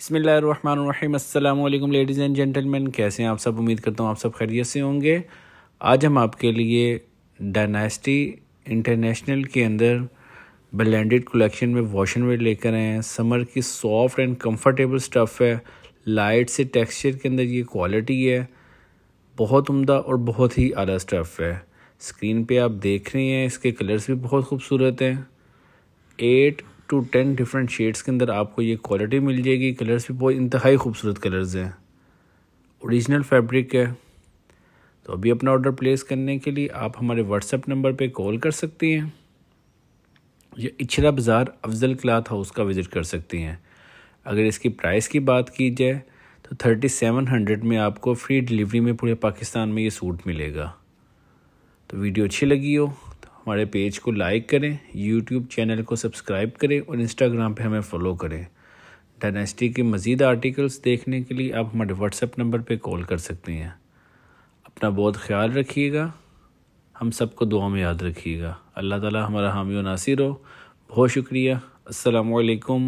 बसमीम अल्लाम ladies and gentleman कैसे हैं आप सब उम्मीद करता हूँ आप सब खैरियत से होंगे आज हम आपके लिए डायनेस्टी इंटरनेशनल के अंदर ब्लेंडेड कलेक्शन में वॉशन वेयर लेकर आए हैं समर की सॉफ्ट एंड कंफर्टेबल स्टफ़ है लाइट से टेक्सचर के अंदर ये क्वालिटी है बहुत उम्दा और बहुत ही आला स्टफ़ है स्क्रीन पे आप देख रहे हैं इसके कलर्स भी बहुत खूबसूरत हैं eight to ten different shades के अंदर आपको ये क्वालिटी मिल जाएगी कलर्स भी बहुत इंतहाई खूबसूरत कलर्स हैं ओरिजिनल फैब्रिक है तो अभी अपना ऑर्डर प्लेस करने के लिए आप हमारे व्हाट्सएप नंबर पे कॉल कर सकती हैं या इछरा बाज़ार अफजल क्लाथ हाउस का विज़िट कर सकती हैं अगर इसकी प्राइस की बात की जाए तो थर्टी सेवन हंड्रेड में आपको फ्री डिलीवरी में पूरे पाकिस्तान में ये सूट मिलेगा तो वीडियो अच्छी लगी हो हमारे पेज को लाइक करें यूट्यूब चैनल को सब्सक्राइब करें और इंस्टाग्राम पे हमें फॉलो करें डायनेस्टी के मज़ीद आर्टिकल्स देखने के लिए आप हमारे व्हाट्सएप नंबर पे कॉल कर सकते हैं अपना बहुत ख्याल रखिएगा हम सबको दुआ में याद रखिएगा अल्लाह ताला हमारा हामी नासिर हो बहुत शुक्रिया असलकम